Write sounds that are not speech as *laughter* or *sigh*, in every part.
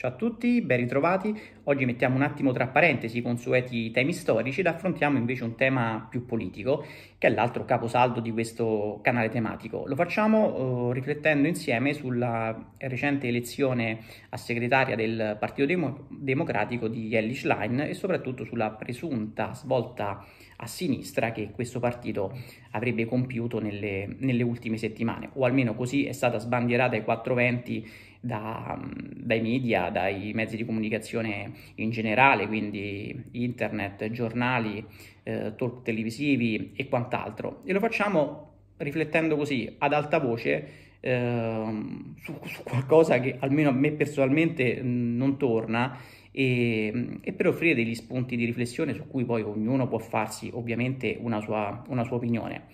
Ciao a tutti, ben ritrovati. Oggi mettiamo un attimo tra parentesi i consueti temi storici ed affrontiamo invece un tema più politico, che è l'altro caposaldo di questo canale tematico. Lo facciamo eh, riflettendo insieme sulla recente elezione a segretaria del Partito Demo- Democratico di Ellie Schlein e soprattutto sulla presunta svolta a sinistra che questo partito avrebbe compiuto nelle, nelle ultime settimane, o almeno così è stata sbandierata ai 420 da, dai media, dai mezzi di comunicazione in generale, quindi internet, giornali, eh, talk televisivi e quant'altro. E lo facciamo riflettendo così ad alta voce eh, su, su, qualcosa che almeno a me personalmente non torna e, ehm, e, per offrire degli spunti di riflessione su cui poi ognuno può farsi ovviamente una sua, una sua opinione.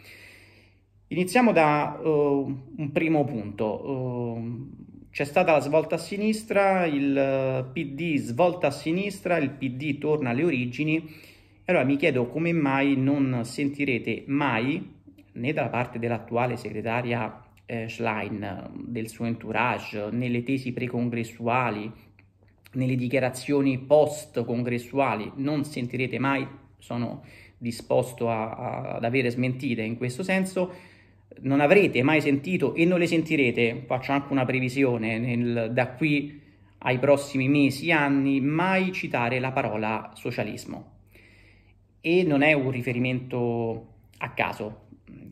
Iniziamo da uh, un primo punto. Uh, c'è stata la svolta a sinistra, il PD svolta a sinistra, il PD torna alle origini. E allora mi chiedo come mai non sentirete mai, né dalla parte dell'attuale segretaria eh, Schlein, del suo entourage, nelle tesi precongressuali, nelle dichiarazioni post congressuali non sentirete mai, sono disposto a, a, ad avere smentite in questo senso, non avrete mai sentito e non le sentirete, faccio anche una previsione, nel, da qui ai prossimi mesi, anni, mai citare la parola socialismo. E non è un riferimento a caso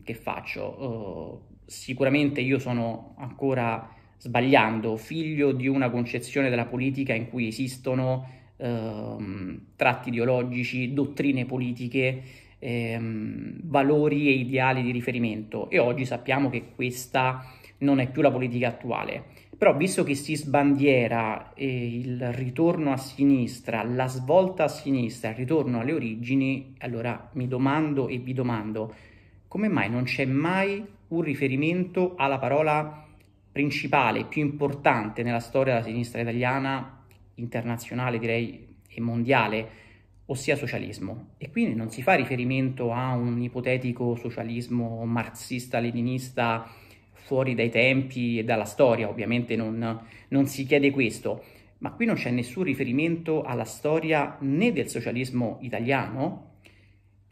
che faccio, uh, sicuramente io sono ancora sbagliando, figlio di una concezione della politica in cui esistono ehm, tratti ideologici, dottrine politiche, ehm, valori e ideali di riferimento e oggi sappiamo che questa non è più la politica attuale. Però visto che si sbandiera eh, il ritorno a sinistra, la svolta a sinistra, il ritorno alle origini, allora mi domando e vi domando, come mai non c'è mai un riferimento alla parola principale, più importante nella storia della sinistra italiana, internazionale direi e mondiale, ossia socialismo. E quindi non si fa riferimento a un ipotetico socialismo marxista-leninista fuori dai tempi e dalla storia, ovviamente non, non si chiede questo, ma qui non c'è nessun riferimento alla storia né del socialismo italiano,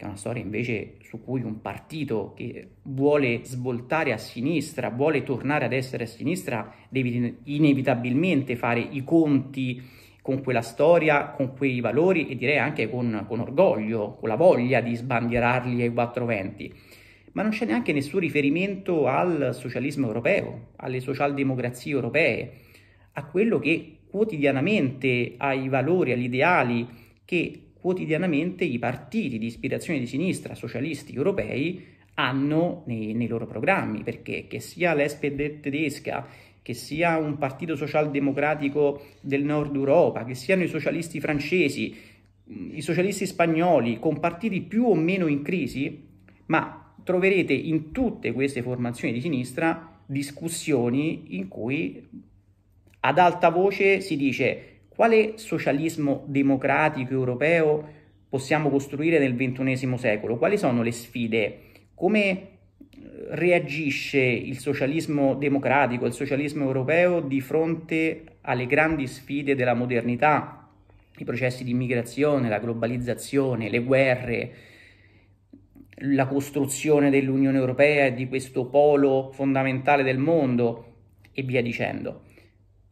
è una storia invece su cui un partito che vuole svoltare a sinistra, vuole tornare ad essere a sinistra, deve inevitabilmente fare i conti con quella storia, con quei valori e direi anche con, con orgoglio, con la voglia di sbandierarli ai quattro venti. Ma non c'è neanche nessun riferimento al socialismo europeo, alle socialdemocrazie europee, a quello che quotidianamente, ai valori, agli ideali che quotidianamente i partiti di ispirazione di sinistra, socialisti europei, hanno nei, nei loro programmi, perché che sia l'SPD tedesca, che sia un partito socialdemocratico del nord Europa, che siano i socialisti francesi, i socialisti spagnoli, con partiti più o meno in crisi, ma troverete in tutte queste formazioni di sinistra discussioni in cui ad alta voce si dice quale socialismo democratico europeo possiamo costruire nel XXI secolo? Quali sono le sfide? Come eh, reagisce il socialismo democratico, il socialismo europeo di fronte alle grandi sfide della modernità, i processi di immigrazione, la globalizzazione, le guerre, la costruzione dell'Unione Europea e di questo polo fondamentale del mondo e via dicendo.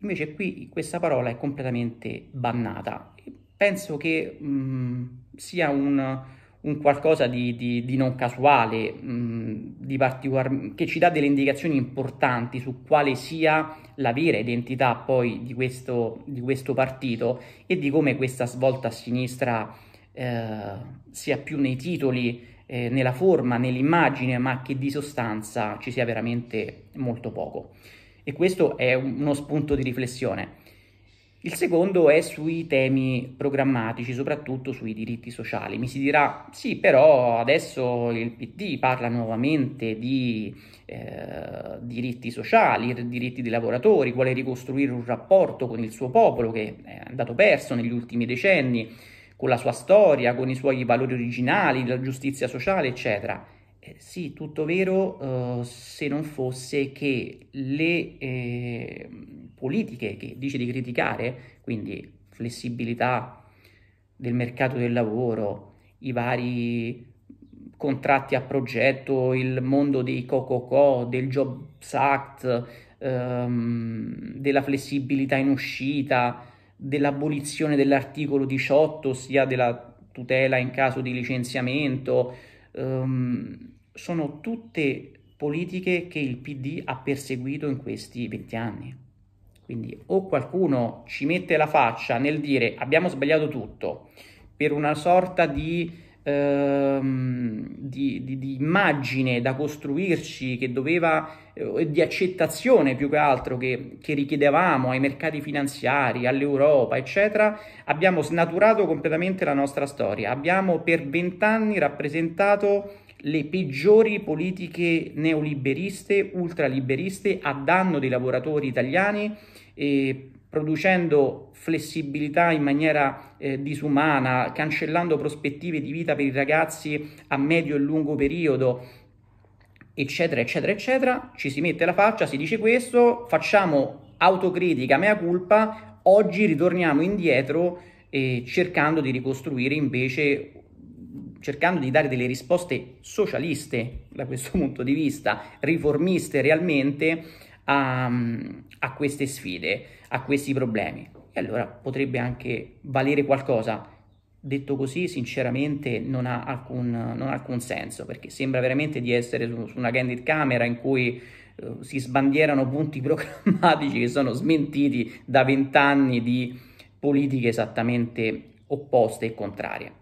Invece qui questa parola è completamente bannata. Penso che mh, mm, sia un, un, qualcosa di, di, di non casuale, mh, mm, di particolar... che ci dà delle indicazioni importanti su quale sia la vera identità poi di questo, di questo partito e di come questa svolta a sinistra eh, sia più nei titoli, eh, nella forma, nell'immagine, ma che di sostanza ci sia veramente molto poco e questo è uno spunto di riflessione. Il secondo è sui temi programmatici, soprattutto sui diritti sociali. Mi si dirà, sì, però adesso il PD parla nuovamente di eh, diritti sociali, diritti dei lavoratori, vuole ricostruire un rapporto con il suo popolo che è andato perso negli ultimi decenni, con la sua storia, con i suoi valori originali, la giustizia sociale, eccetera. Eh, sì, tutto vero eh, se non fosse che le eh, politiche che dice di criticare, quindi flessibilità del mercato del lavoro, i vari contratti a progetto, il mondo dei co-co-co, del Jobs Act, ehm, della flessibilità in uscita, dell'abolizione dell'articolo 18, ossia della tutela in caso di licenziamento, um, sono tutte politiche che il PD ha perseguito in questi 20 anni. Quindi o qualcuno ci mette la faccia nel dire abbiamo sbagliato tutto per una sorta di, ehm, di, di, di immagine da costruirci che doveva eh, di accettazione più che altro che, che richiedevamo ai mercati finanziari, all'Europa, eccetera, abbiamo snaturato completamente la nostra storia. Abbiamo per vent'anni rappresentato le peggiori politiche neoliberiste, ultraliberiste a danno dei lavoratori italiani, eh, producendo flessibilità in maniera eh, disumana, cancellando prospettive di vita per i ragazzi a medio e lungo periodo, eccetera, eccetera, eccetera, ci si mette la faccia, si dice questo, facciamo autocritica, mea culpa, oggi ritorniamo indietro eh, cercando di ricostruire invece cercando di dare delle risposte socialiste da questo *laughs* punto di vista, riformiste realmente a, a, queste sfide, a questi problemi. E allora potrebbe anche valere qualcosa detto così sinceramente non ha alcun, non ha alcun senso perché sembra veramente di essere su, su una candid camera in cui eh, si sbandierano punti *laughs* programmatici che sono smentiti da vent'anni di politiche esattamente opposte e contrarie.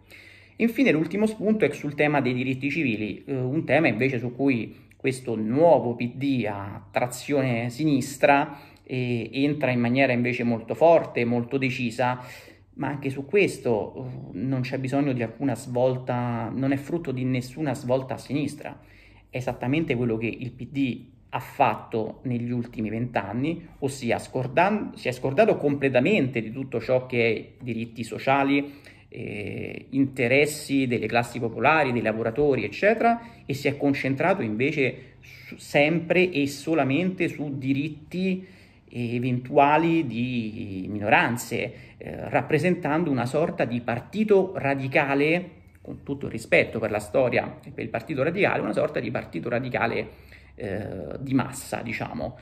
Infine l'ultimo spunto è sul tema dei diritti civili, eh, un tema invece su cui questo nuovo PD a trazione sinistra eh, entra in maniera invece molto forte, molto decisa ma anche su questo eh, non c'è bisogno di alcuna svolta, non è frutto di nessuna svolta a sinistra, è esattamente quello che il PD ha fatto negli ultimi vent'anni, ossia si è scordato completamente di tutto ciò che è diritti sociali, eh, interessi delle classi popolari, dei lavoratori, eccetera, e si è concentrato invece su- sempre e solamente su diritti eventuali di minoranze, eh, rappresentando una sorta di partito radicale, con tutto il rispetto per la storia e per il partito radicale, una sorta di partito radicale eh, di massa, diciamo.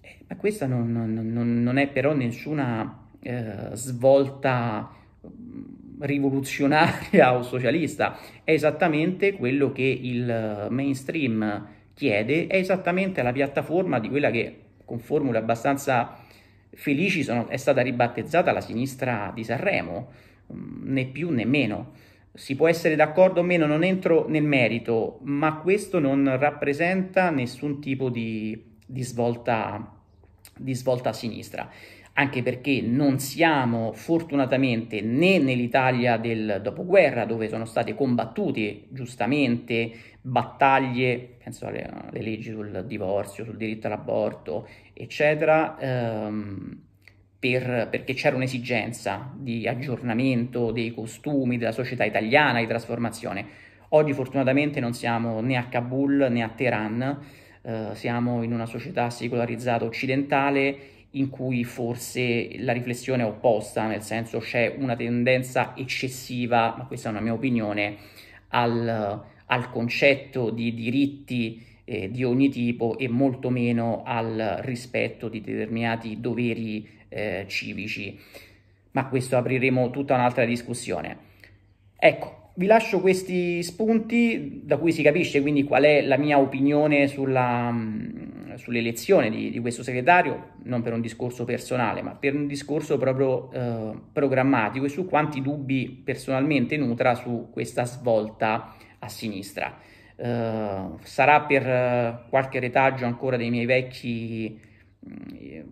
Eh, ma questa non, non, non è però nessuna eh, svolta mm, rivoluzionaria *laughs* o socialista, è esattamente quello che il mainstream chiede, è esattamente la piattaforma di quella che con formule abbastanza felici, sono, è stata ribattezzata la sinistra di Sanremo, mm, né più né meno. Si può essere d'accordo o meno, non entro nel merito, ma questo non rappresenta nessun tipo di, di, svolta, di svolta a sinistra anche perché non siamo fortunatamente né nell'Italia del dopoguerra dove sono state combattute giustamente battaglie, penso alle, alle leggi sul divorzio, sul diritto all'aborto, eccetera, ehm, per, perché c'era un'esigenza di aggiornamento dei costumi della società italiana, di trasformazione. Oggi fortunatamente non siamo né a Kabul né a Teheran, eh, siamo in una società secolarizzata occidentale in cui forse la riflessione è opposta, nel senso c'è una tendenza eccessiva, ma questa è una mia opinione, al, al concetto di diritti eh, di ogni tipo e molto meno al rispetto di determinati doveri eh, civici. Ma questo apriremo tutta un'altra discussione. Ecco, vi lascio questi spunti da cui si capisce quindi qual è la mia opinione sulla, mm, sull'elezione di, di, questo segretario, non per un discorso personale, ma per un discorso proprio eh, programmatico e su quanti dubbi personalmente nutra su questa svolta a sinistra. Eh, sarà per eh, qualche retaggio ancora dei miei vecchi eh,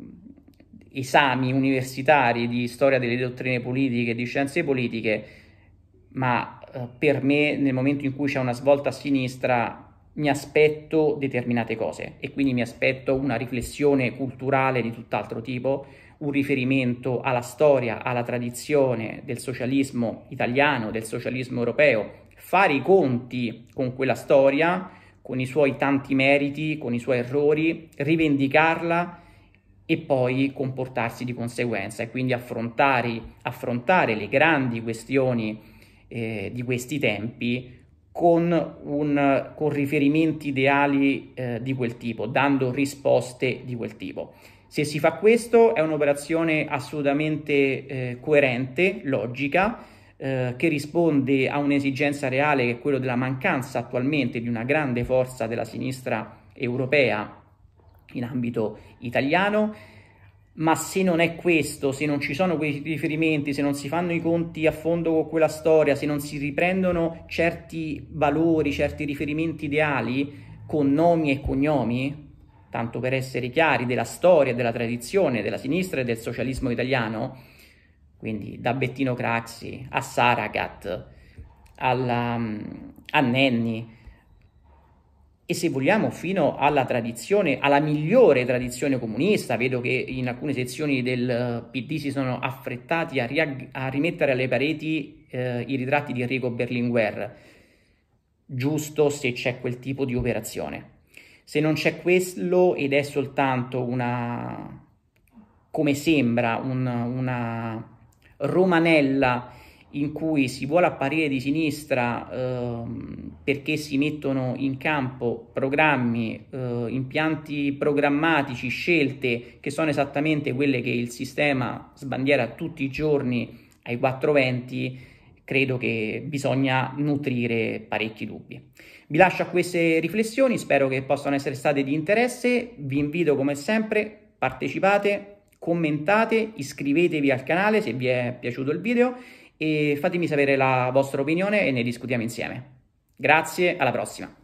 esami universitari di storia delle dottrine politiche e di scienze politiche, ma eh, per me nel momento in cui c'è una svolta a sinistra mi aspetto determinate cose e quindi mi aspetto una riflessione culturale di tutt'altro tipo, un riferimento alla storia, alla tradizione del socialismo italiano, del socialismo europeo, fare i conti con quella storia, con i suoi tanti meriti, con i suoi errori, rivendicarla e poi comportarsi di conseguenza e quindi affrontare, affrontare le grandi questioni eh, di questi tempi con, un, con riferimenti ideali eh, di quel tipo, dando risposte di quel tipo. Se si fa questo è un'operazione assolutamente eh, coerente, logica, eh, che risponde a un'esigenza reale che è quella della mancanza attualmente di una grande forza della sinistra europea in ambito italiano, ma se non è questo, se non ci sono quei riferimenti, se non si fanno i conti a fondo con quella storia, se non si riprendono certi valori, certi riferimenti ideali con nomi e cognomi, tanto per essere chiari, della storia, della tradizione, della sinistra e del socialismo italiano, quindi da Bettino Craxi a Saragat, alla, mm, a Nenni, e se vogliamo fino alla tradizione, alla migliore tradizione comunista, vedo che in alcune sezioni del eh, PD si sono affrettati a, ri- a rimettere alle pareti eh, i ritratti di Enrico Berlinguer, giusto se c'è quel tipo di operazione. Se non c'è quello ed è soltanto una, come sembra, un, una romanella in cui si vuole apparire di sinistra ehm, perché si mettono in campo programmi, eh, impianti programmatici, scelte che sono esattamente quelle che il sistema sbandiera tutti i giorni ai 420, credo che bisogna nutrire parecchi dubbi. Vi lascio a queste riflessioni, spero che possano essere state di interesse, vi invito come sempre, partecipate, commentate, iscrivetevi al canale se vi è piaciuto il video e fatemi sapere la vostra opinione e ne discutiamo insieme. Grazie, alla prossima!